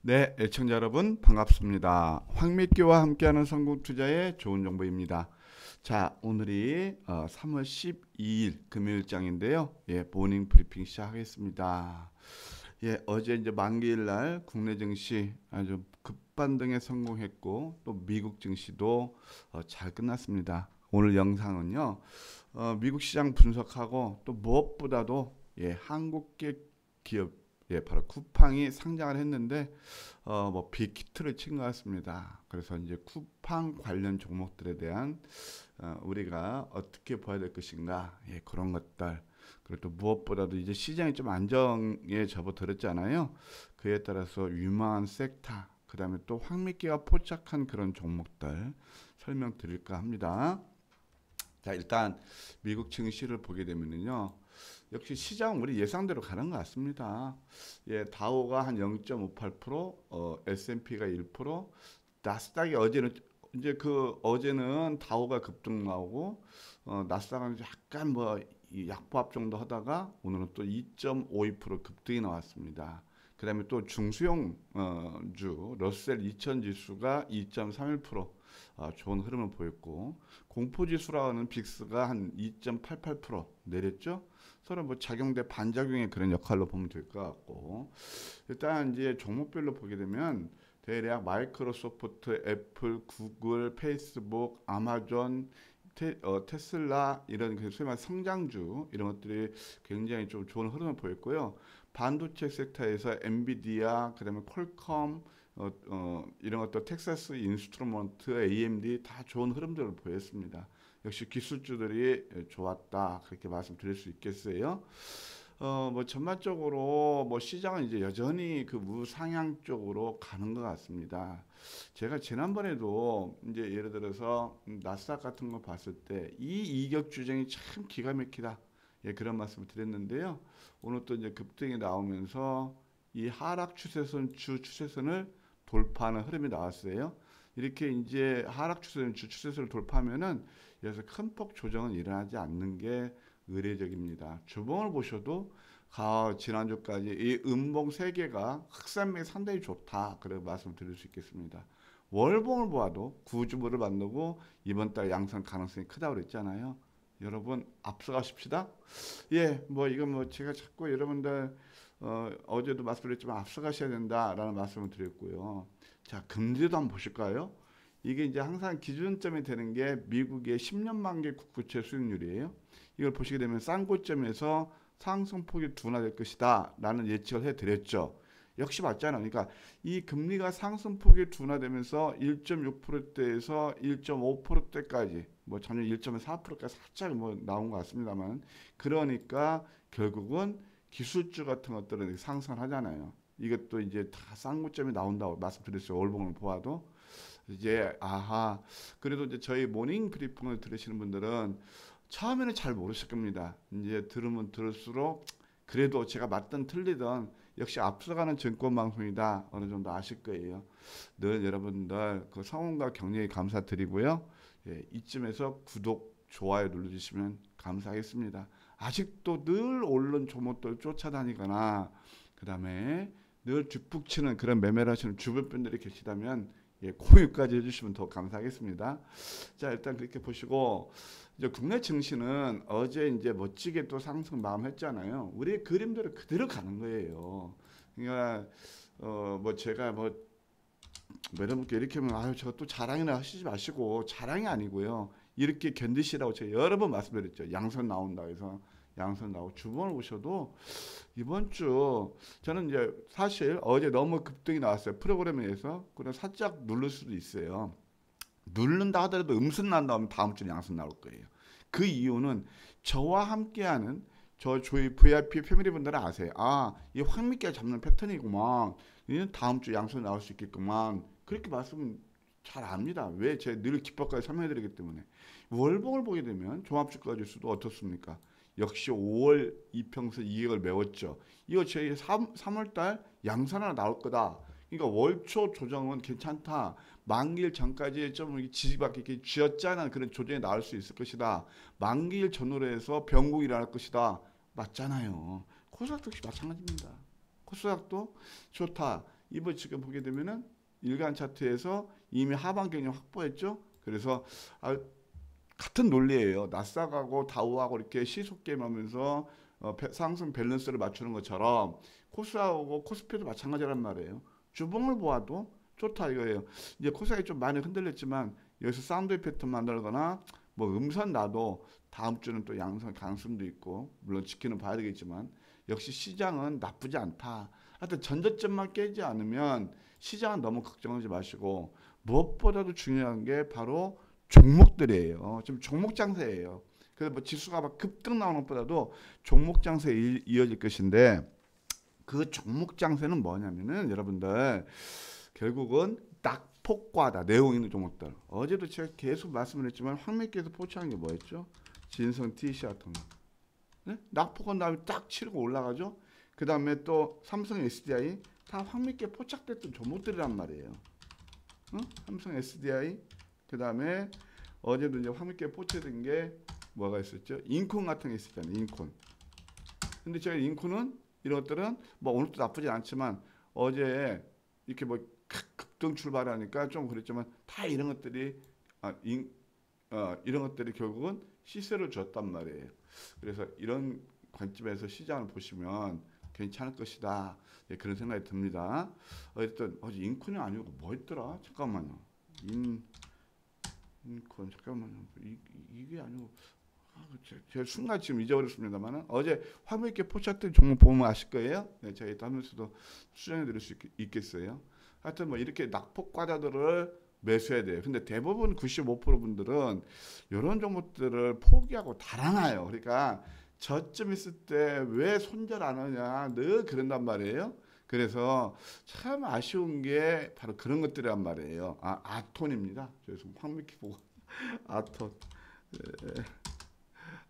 네, 애청자 여러분 반갑습니다. 황미끼와 함께하는 성공 투자의 좋은 정보입니다. 자, 오늘이 3월 어, 12일 금요일장인데요. 예, 모닝 브리핑 시작하겠습니다. 예, 어제 이제 만기일 날 국내 증시 아주 급반등에 성공했고 또 미국 증시도 어, 잘 끝났습니다. 오늘 영상은요. 어, 미국 시장 분석하고 또 무엇보다도 예, 한국계 기업 예, 바로 쿠팡이 상장을 했는데 어, 뭐 빅히트를 친 것 같습니다. 그래서 이제 쿠팡 관련 종목들에 대한 어, 우리가 어떻게 봐야 될 것인가 예, 그런 것들 그리고 또 무엇보다도 이제 시장이 좀 안정에 접어들었잖아요. 그에 따라서 유망한 섹터 그 다음에 또황미끼가 포착한 그런 종목들 설명드릴까 합니다. 자 일단 미국 증시를 보게 되면요. 역시 시장 은 우리 예상대로 가는 것 같습니다. 예, 다오가한 0.58%, 어, S&P가 1%, 나스닥이 어제는 이제 그 어제는 다오가 급등 나오고 어, 나스닥은 약간 뭐 약보합 정도 하다가 오늘은 또 2.52% 급등이 나왔습니다. 그다음에 또중수용 어, 주 러셀 2000 지수가 2.31% 어, 아, 좋은 흐름을 보였고 공포 지수라는 빅스가 한 2.88% 내렸죠. 서로 뭐 작용대 반작용의 그런 역할로 보면 될 것 같고 일단 이제 종목별로 보게 되면 대략 마이크로소프트, 애플, 구글, 페이스북, 아마존, 테, 어, 슬라 이런 그 소위 말해 성장주 이런 것들이 굉장히 좀 좋은 흐름을 보였고요. 반도체 섹터에서 엔비디아, 그다음에 콜컴 어, 어, 이런 것도 텍사스 인스트루먼트, AMD 다 좋은 흐름들을 보였습니다. 역시 기술주들이 예, 좋았다 그렇게 말씀드릴 수 있겠어요. 어, 뭐 전반적으로 뭐 시장은 이제 여전히 그 무상향 쪽으로 가는 것 같습니다. 제가 지난번에도 이제 예를 들어서 나스닥 같은 거 봤을 때 이 이격 주장이 참 기가 막히다. 예, 그런 말씀을 드렸는데요. 오늘 또 이제 급등이 나오면서 이 하락 추세선 주 추세선을 돌파하는 흐름이 나왔어요. 이렇게 이제 하락 추세, 는주 추세를 돌파하면은 여기서 큰 폭 조정은 일어나지 않는 게 의례적입니다. 주봉을 보셔도 가, 지난주까지 이 음봉 세 개가 흑산맥 상당히 좋다. 그런 말씀 드릴 수 있겠습니다. 월봉을 보아도 구주부를 만들고 이번 달 양상 가능성이 크다고 그랬잖아요. 여러분 앞서가십시다. 예, 뭐 이건 뭐 제가 자꾸 여러분들 어, 어제도 말씀드렸지만 앞서가셔야 된다라는 말씀을 드렸고요. 자, 금리도 한번 보실까요? 이게 이제 항상 기준점이 되는 게 미국의 10년 만기 국고채 수익률이에요. 이걸 보시게 되면 싼 고점에서 상승폭이 둔화될 것이다 라는 예측을 해드렸죠. 역시 맞잖아 그러니까 이 금리가 상승폭이 둔화되면서 1.6%대에서 1.5%대까지 뭐 작년 1.4%까지 살짝 뭐 나온 것 같습니다만 그러니까 결국은 기술주 같은 것들은 상승을 하잖아요. 이것도 이제 다 쌍구점이 나온다고 말씀드렸어요. 월봉을 보아도 이제 아하 그래도 이제 저희 모닝 브리핑을 들으시는 분들은 처음에는 잘 모르실 겁니다. 이제 들으면 들을수록 그래도 제가 맞든 틀리든 역시 앞서가는 증권 방송이다 어느 정도 아실 거예요. 늘 여러분들 그 성원과 격려에 감사드리고요. 예, 이쯤에서 구독 좋아요 눌러주시면 감사하겠습니다. 아직도 늘언른 조목들 쫓아다니거나 그 다음에 늘 주북치는 그런 매매를 하시는 주부분들이 계시다면 예, 공유까지 해주시면 더 감사하겠습니다. 자 일단 그렇게 보시고 이제 국내 증시는 어제 이제 멋지게 또 상승 마음했잖아요. 우리 그림대로 그대로 가는 거예요. 그러니까 어뭐 제가 뭐 여러분께 이렇게 하면 아유 저또 자랑이나 하시지 마시고 자랑이 아니고요. 이렇게 견디시라고 제가 여러 번 말씀드렸죠. 양손 나온다 해서 양손 나오고 주변을 보셔도 이번 주 저는 이제 사실 어제 너무 급등이 나왔어요. 프로그램에서 그냥 살짝 누를 수도 있어요. 누른다 하더라도 음순 난 다음에 다음 주에 양순 나올 거예요. 그 이유는 저와 함께하는 저 조이 VIP 패밀리 분들은 아세요. 아, 이 황미끼가 잡는 패턴이구만. 이는 다음 주 양손 나올 수 있겠구만. 그렇게 말씀 잘 압니다. 왜 제 늘 기법까지 설명해드리기 때문에. 월봉을 보게 되면 종합주가 지수도 어떻습니까? 역시 5월 이평선 이익을 메웠죠. 이거 저희 3, 3월달 양산 하나 올 거다. 그러니까 월초 조정은 괜찮다. 만기일 전까지 좀 지지받게 이렇게 쥐는 그런 조정이 나올 수 있을 것이다. 만기일 전후로 해서 변곡이 일어날 것이다. 맞잖아요. 코스닥 역시 마찬가지입니다. 코스닥도 좋다. 이번 지금 보게 되면은 일간 차트에서 이미 하반 경영 확보했죠. 그래서 아, 같은 논리예요. 나스하고 다우하고 이렇게 시속 게임하면서 어, 상승 밸런스를 맞추는 것처럼 코스하고 코스피도 마찬가지란 말이에요. 주봉을 보아도 좋다 이거예요. 이제 코스닥이 좀 많이 흔들렸지만 여기서 사운드 이펙트 만들거나 뭐 음선 나도 다음 주는 또 양성 강승도 있고 물론 지키는 봐야 되겠지만 역시 시장은 나쁘지 않다. 하여튼 전저점만 깨지 않으면 시장은 너무 걱정하지 마시고 무엇보다도 중요한 게 바로 종목들이에요. 지금 종목 장세예요. 그래서 뭐 지수가 막 급등 나오는 것보다도 종목 장세 이어질 것인데 그 종목 장세는 뭐냐면은 여러분들 결국은 낙폭과다 내용 있는 종목들 어제도 제가 계속 말씀을 했지만 황매께서 포착한 게 뭐였죠? 진성 T시아통 네? 낙폭은 다음에 딱 치르고 올라가죠. 그 다음에 또 삼성 SDI 다 황매께 포착됐던 종목들이란 말이에요. 응? 삼성 SDI 그 다음에 어제도 이제 화 함께 포착된 게 뭐가 있었죠? 인콘 같은 게 있었잖아요. 인콘. 근데 제가 인콘은 이런 것들은 뭐 오늘도 나쁘진 않지만 어제 이렇게 뭐 급등 출발하니까 좀 그랬지만 다 이런 것들이 아, 인, 어, 이런 것들이 결국은 시세를 줬단 말이에요. 그래서 이런 관점에서 시장을 보시면 괜찮을 것이다. 예, 그런 생각이 듭니다. 어쨌든 어제 인콘이 아니고 뭐였더라? 잠깐만요. 인 그건 잠깐만요. 이, 이게 아니고 아, 그 제, 제 순간 지금 잊어버렸습니다만 어제 화면 있게 포착된 종목 보면 아실 거예요. 네, 저희도 하면서도 수정해 드릴 수 있, 겠어요 하여튼 뭐 이렇게 낙폭 과자들을 매수해야 돼요. 근데 대부분 95% 분들은 이런 종목들을 포기하고 달아나요. 그러니까 저점 있을 때 왜 손절 안 하냐 늘 그런단 말이에요. 그래서 참 아쉬운 게 바로 그런 것들이란 말이에요. 아, 아톤입니다. 그래 황미키 보고 아톤. 예, 예.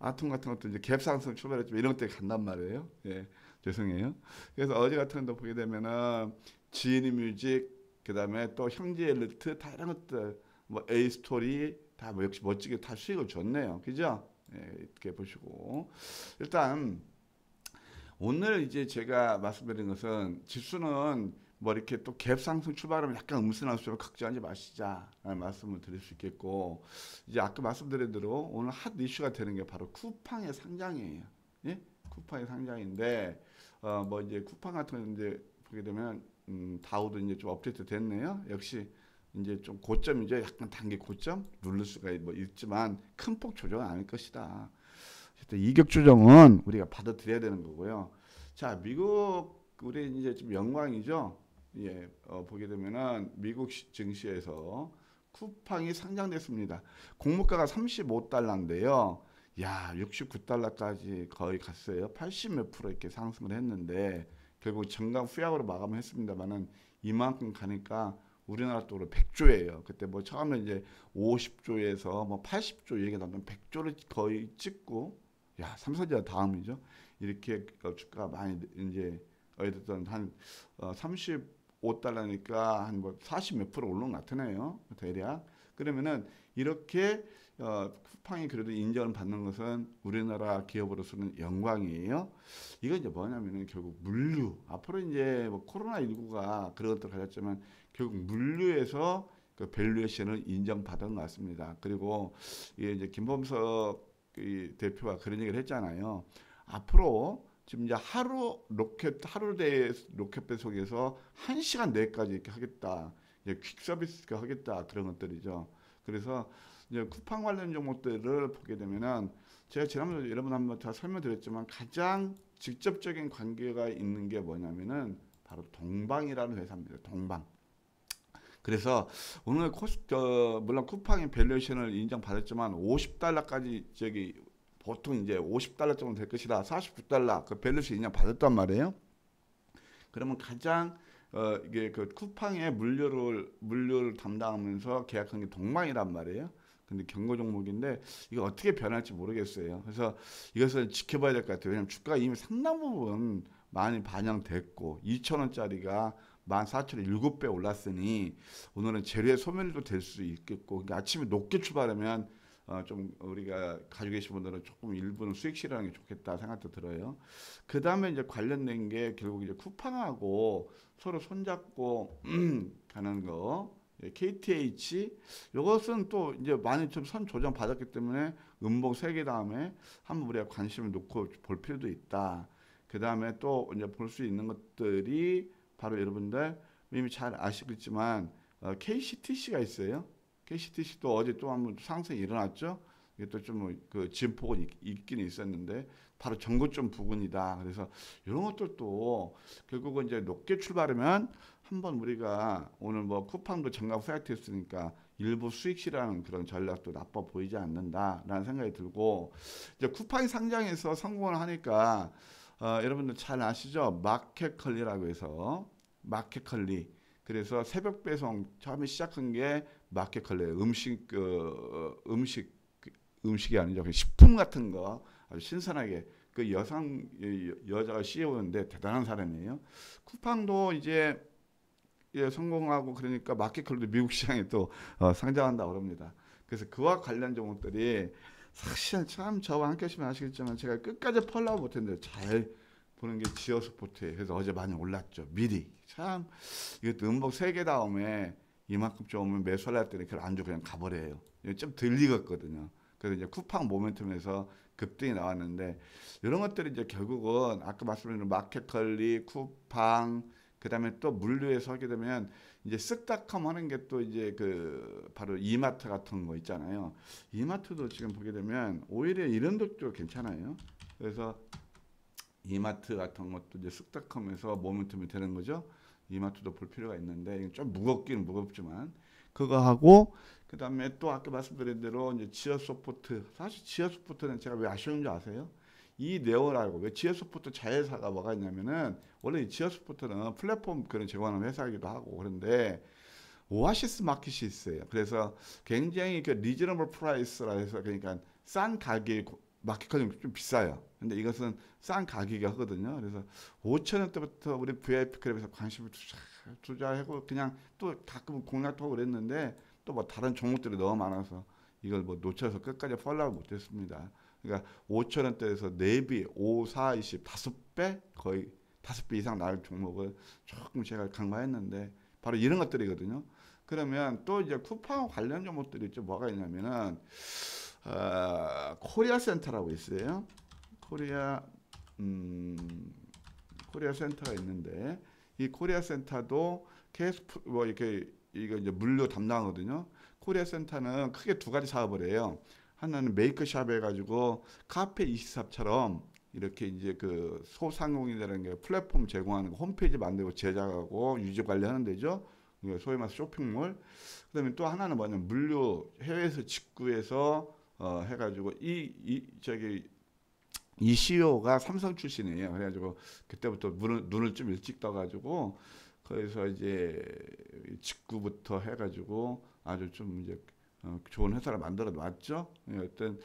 아톤 같은 것도 이제 갭상승 출발했지만 이런 때 간단 말이에요. 예, 죄송해요. 그래서 어제 같은 것도 보게 되면은 지인이 뮤직, 그 다음에 또 형제 엘리트, 다 이런 것들, 뭐 A 스토리, 다 뭐 역시 멋지게 다 수익을 줬네요. 그죠? 예, 이렇게 보시고. 일단, 오늘 이제 제가 말씀드린 것은 지수는 뭐 이렇게 또갭 상승 출발하면 약간 음순할 수록 걱정하지 마시자 말씀을 드릴 수 있겠고 이제 아까 말씀드린 대로 오늘 핫 이슈가 되는 게 바로 쿠팡의 상장이에요. 예? 쿠팡의 상장인데 어뭐 이제 쿠팡 같은 거 이제 보게 되면 음 다우도 이제 좀 업데이트 됐네요. 역시 이제 좀 고점 이제 약간 단계 고점 누를 수가 뭐 있지만 큰 폭 조정은 아닐 것이다. 이격조정은 우리가 받아들여야 되는 거고요. 자, 미국 우리 이제 지 영광이죠. 예, 어, 보게 되면은 미국 증시에서 쿠팡이 상장됐습니다. 공모가가 35달러인데요. 야, 69달러까지 거의 갔어요. 80몇 프로 이렇게 상승을 했는데 결국 정강 후약으로 마감했습니다만은 이만큼 가니까 우리나라 돈으로 100조예요. 그때 뭐 처음에 이제 50조에서 뭐 80조 얘기 나면 100조를 거의 찍고 야 삼성전자 다음이죠. 이렇게 그 주가 많이 이제 어쨌든 한 35달러니까 어, 한뭐 40몇 프로 올른 것 같으네요. 대략. 그러면은 이렇게 어, 쿠팡이 그래도 인정을 받는 것은 우리나라 기업으로서는 영광이에요. 이건 이제 뭐냐면은 결국 물류. 앞으로 이제 뭐 코로나19가 그런 것도 가졌지만 결국 물류에서 그 밸류에이션을 인정받은 것 같습니다. 그리고 이게 이제 김범석 그 이 대표가 그런 얘기를 했잖아요. 앞으로 지금 이제 하루 로켓 하루 대 로켓 배속에서 1시간 내까지 이렇게 하겠다. 이제 퀵 서비스 그 하겠다. 그런 것들이죠. 그래서 이제 쿠팡 관련 종목들을 보게 되면은 제가 지난번에 여러분 한번 다 설명드렸지만 가장 직접적인 관계가 있는 게 뭐냐면은 바로 동방이라는 회사입니다. 동방. 그래서 오늘 코스 어, 물론 쿠팡이 밸류에이션을 인정받았지만 50달러까지 저기 보통 이제 50달러 정도 될 것이다. 49달러 그 밸류에이션 인정 받았단 말이에요. 그러면 가장 어, 이게 그 쿠팡의 물류를 물류를 담당하면서 계약한 게 동망이란 말이에요. 근데 경고 종목인데 이거 어떻게 변할지 모르겠어요. 그래서 이것을 지켜봐야 될 것 같아요. 왜냐하면 주가 이미 상당 부분 많이 반영됐고 2천 원짜리가 14,007배 올랐으니 오늘은 재료의 소멸도 될 수 있겠고 그러니까 아침에 높게 출발하면 어, 좀 우리가 가지고 계신 분들은 조금 일부는 수익 실현하는 게 좋겠다 생각도 들어요. 그 다음에 이제 관련된 게 결국 이제 쿠팡하고 서로 손잡고 가는 거. KTH 예, 이것은 또 이제 많이 좀 선 조정 받았기 때문에 음봉 세 개 다음에 한번 우리가 관심을 놓고 볼 필요도 있다. 그 다음에 또 이제 볼 수 있는 것들이 바로 여러분들 이미 잘 아시겠지만 어, KCTC가 있어요. KCTC도 어제 또 한번 상승이 일어났죠. 이게 또좀그 뭐 진폭은 있, 있긴 있었는데 바로 전고점 부근이다. 그래서 이런 것들도 결국은 이제 높게 출발하면 한번 우리가 오늘 뭐 쿠팡도 전각 후약했으니까 일부 수익실이는 그런 전략도 나빠 보이지 않는다라는 생각이 들고 이제 쿠팡 상장해서 성공을 하니까 어, 여러분들 잘 아시죠? 마켓컬리라고 해서 마켓컬리. 그래서 새벽 배송 처음에 시작한 게 마켓컬리 음식 그 어, 음식 그, 음식이 아니죠. 식품 같은 거 아주 신선하게 그 여성 여, 자가 CEO인데 대단한 사람이에요. 쿠팡도 이제 예, 성공하고 그러니까 마켓컬리도 미국 시장에 또 어, 상장한다 그럽니다. 그래서 그와 관련 종목들이 사실 참 저와 함께 하시면 아시겠지만 제가 끝까지 펄라고 못했는데 잘 보는 게 지어 스포트에요 그래서 어제 많이 올랐죠. 미리. 참 이것도 음복 세 개 다음에 이만큼 좀 오면 매수할 때는 그걸 안 주고 그냥 가버려요. 좀 들리겠거든요. 그래서 이제 쿠팡 모멘텀에서 급등이 나왔는데 이런 것들이 이제 결국은 아까 말씀드린 마켓컬리, 쿠팡 그다음에 또 물류에서 하게 되면 이제 쓱닷컴 하는 게 또 이제 그 바로 이마트 같은 거 있잖아요. 이마트도 지금 보게 되면 오히려 이런 것도 괜찮아요. 그래서 이마트 같은 것도 이제 쓱닷컴에서 모멘텀이 되는 거죠. 이마트도 볼 필요가 있는데 좀 무겁긴 무겁지만 그거 하고 그 다음에 또 아까 말씀드린 대로 이제 지하 소프트 사실 지하 소프트는 제가 왜 아쉬운 줄 아세요? 이 네오라고 왜 지에소프트 자회사가 뭐가 있냐면은 원래 이 지에소프트는 플랫폼 그런 제공하는 회사이기도 하고 그런데 오아시스 마켓이 있어요. 그래서 굉장히 그 리저너블 프라이스라 해서 그러니까 싼가격 마켓까지 좀 비싸요. 근데 이것은 싼 가격이 하거든요. 그래서 5천 원대부터 우리 VIP 클럽에서 관심을 투자, 하고 그냥 또 가끔 공략하고 그랬는데 또 뭐 다른 종목들이 너무 많아서 이걸 뭐 놓쳐서 끝까지 펄라고 못했습니다. 그러니까 5천 원대에서 4비 5, 4, 20, 5배 거의 5배 이상 나올 종목을 조금 제가 강화했는데 바로 이런 것들이거든요. 그러면 또 이제 쿠팡 관련 종목들이 좀 뭐가 있냐면은 어, 코리아 센터라고 있어요. 코리아 음, 코리아 센터가 있는데 이 코리아 센터도 계속 뭐 이렇게 이거 이제 물류 담당하거든요. 코리아 센터는 크게 두 가지 사업을 해요. 하나는 메이크샵 해가지고 카페 24처럼 이렇게 이제 그 소상공인이라는 게 플랫폼 제공하는 거, 홈페이지 만들고 제작하고 유지 관리하는 데죠. 그 소위 말해서 쇼핑몰. 그다음에 또 하나는 뭐냐면 물류 해외에서 직구해서 어 해가지고 이, 이 저기 이 CEO가 삼성 출신이에요. 그래가지고 그때부터 눈을, 눈을 좀 일찍 떠가지고 그래서 이제 직구부터 해가지고 아주 좀 이제 어, 좋은 회사를 만들어 놨죠. 예, 어떤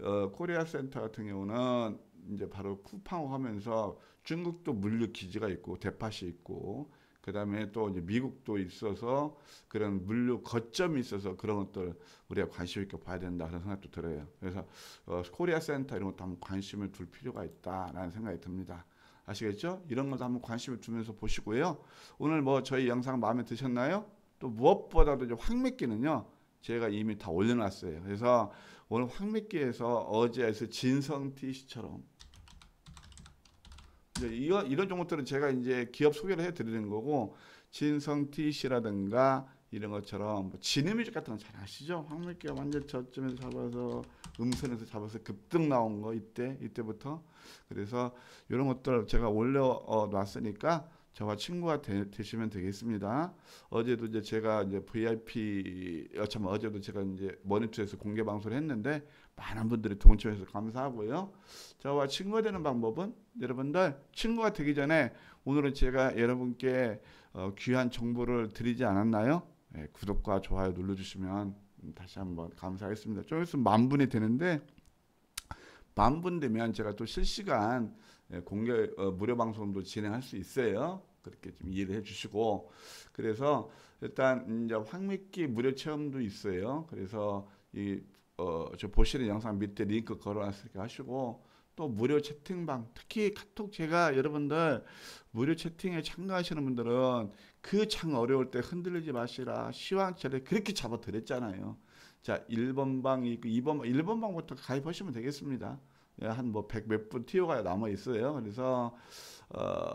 어, 코리아 센터 같은 경우는 이제 바로 쿠팡하면서 중국도 물류 기지가 있고 대파시 있고 그 다음에 또 이제 미국도 있어서 그런 물류 거점이 있어서 그런 것들 우리가 관심 있게 봐야 된다 그런 생각도 들어요. 그래서 어, 코리아 센터 이런 것도 한번 관심을 둘 필요가 있다라는 생각이 듭니다. 아시겠죠? 이런 것도 한번 관심을 주면서 보시고요. 오늘 뭐 저희 영상 마음에 드셨나요? 또 무엇보다도 이제 황미끼는요. 제가 이미 다 올려놨어요. 그래서 오늘 황미끼에서 어제에서 진성티 씨처럼 이제 이거, 이런 종목들은 제가 이제 기업 소개를 해드리는 거고 진성티 씨라든가 이런 것처럼 뭐 진음뮤직 같은 건 잘 아시죠? 황미끼가 완전 저점에서 잡아서 음선에서 잡아서 급등 나온 거 이때 이때부터 그래서 이런 것들 제가 올려 놨으니까 저와 친구가 되, 시면 되겠습니다. 어제도 이제 제가 이제 VIP 어, 참 어제도 제가 이제 머니투에서 공개 방송을 했는데 많은 분들이 동참해서 감사하고요. 저와 친구가 되는 방법은 여러분들 친구가 되기 전에 오늘은 제가 여러분께 어, 귀한 정보를 드리지 않았나요? 예, 구독과 좋아요 눌러주시면 다시 한번 감사하겠습니다. 좀 있으면 만 분이 되는데 만 분 되면 제가 또 실시간 예, 공개 어, 무료 방송도 진행할 수 있어요. 그렇게 좀 이해를 해주시고 그래서 일단 이제 황미끼 무료 체험도 있어요. 그래서 이 어, 저 보시는 영상 밑에 링크 걸어놨으니까 하시고 또 무료 채팅방 특히 카톡 제가 여러분들 무료 채팅에 참가하시는 분들은 그 창 어려울 때 흔들리지 마시라 시황철에 그렇게 잡아드렸잖아요. 자 1번 방이 있고 2번 1번 방부터 가입하시면 되겠습니다. 예, 한뭐 백 몇분 티오가 남아 있어요. 그래서 어,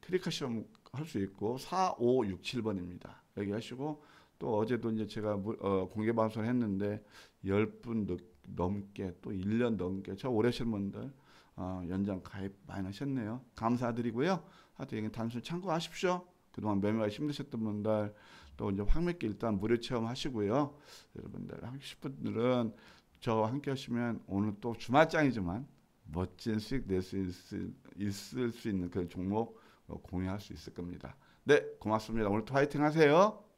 크리카 시험 할 수 있고 4, 5, 6, 7번입니다. 여기 하시고 또 어제도 이제 제가 무, 어, 공개 방송을 했는데 10분 넘게 또 1년 넘게 저 오래 하신 분들 어, 연장 가입 많이 하셨네요. 감사드리고요. 하여튼 이 단순히 참고하십시오. 그동안 매매가 힘드셨던 분들 또 이제 황매기 일단 무료 체험 하시고요. 여러분들 하고 싶은 분들은 저와 함께 하시면 오늘 또 주말장이지만 멋진 수익 낼 수 있을 수 있는 그런 종목 어, 공유할 수 있을 겁니다. 네, 고맙습니다. 오늘 화이팅 하세요.